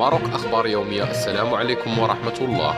ماروك أخبار يومية السلام عليكم ورحمة الله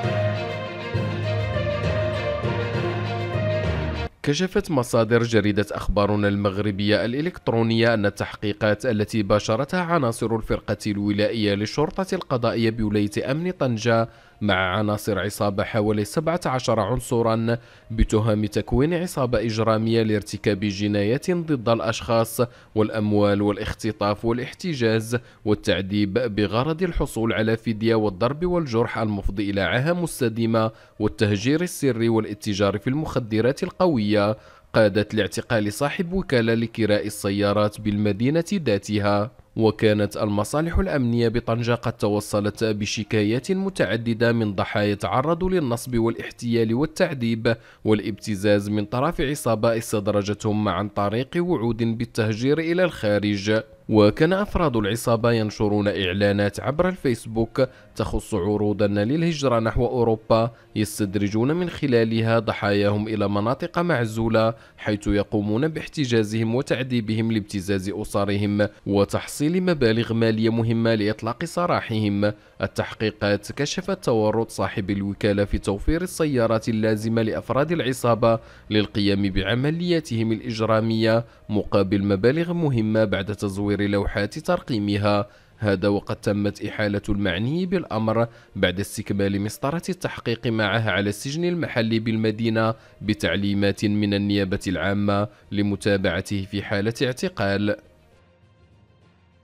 كشفت مصادر جريدة أخبارنا المغربية الإلكترونية أن التحقيقات التي باشرتها عناصر الفرقة الولائية للشرطة القضائية بولاية أمن طنجة مع عناصر عصابة حوالي 17 عنصرا بتهم تكوين عصابة إجرامية لارتكاب جنايات ضد الأشخاص والأموال والاختطاف والاحتجاز والتعذيب بغرض الحصول على فدية والضرب والجرح المفضي إلى عاهة مستديمة والتهجير السري والاتجار في المخدرات القوية قادت لاعتقال صاحب وكالة لكراء السيارات بالمدينة ذاتها وكانت المصالح الأمنية بطنجة قد توصلت بشكايات متعددة من ضحايا تعرضوا للنصب والاحتيال والتعذيب والابتزاز من طرف عصابة استدرجتهم عن طريق وعود بالتهجير إلى الخارج وكان أفراد العصابة ينشرون إعلانات عبر الفيسبوك تخص عروضا للهجرة نحو أوروبا يستدرجون من خلالها ضحاياهم إلى مناطق معزولة حيث يقومون باحتجازهم وتعذيبهم لابتزاز أسرهم وتحصيل مبالغ مالية مهمة لإطلاق سراحهم التحقيقات كشفت تورط صاحب الوكالة في توفير السيارات اللازمة لأفراد العصابة للقيام بعملياتهم الإجرامية مقابل مبالغ مهمة بعد تزوير لوحات ترقيمها هذا وقد تمت إحالة المعني بالأمر بعد استكمال مسطرة التحقيق معه على السجن المحلي بالمدينة بتعليمات من النيابة العامة لمتابعته في حالة اعتقال